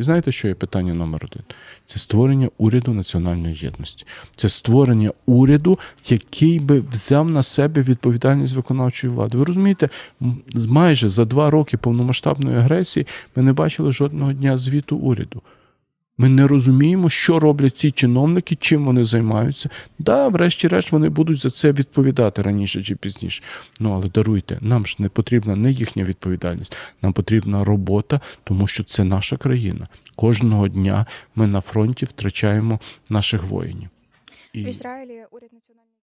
І знаєте, що є питання номер один? Це створення уряду національної єдності, це створення уряду, який би взяв на себе відповідальність виконавчої влади. Ви розумієте, майже за два роки повномасштабної агресії ми не бачили жодного дня звіту уряду. Ми не розуміємо, що роблять ці чиновники, чим вони займаються. Да, врешті-решт, вони будуть за це відповідати раніше чи пізніше. Ну але даруйте, нам ж не потрібна не їхня відповідальність, нам потрібна робота, тому що це наша країна. Кожного дня ми на фронті втрачаємо наших воїнів. І... В Ізраїлі уряд національний.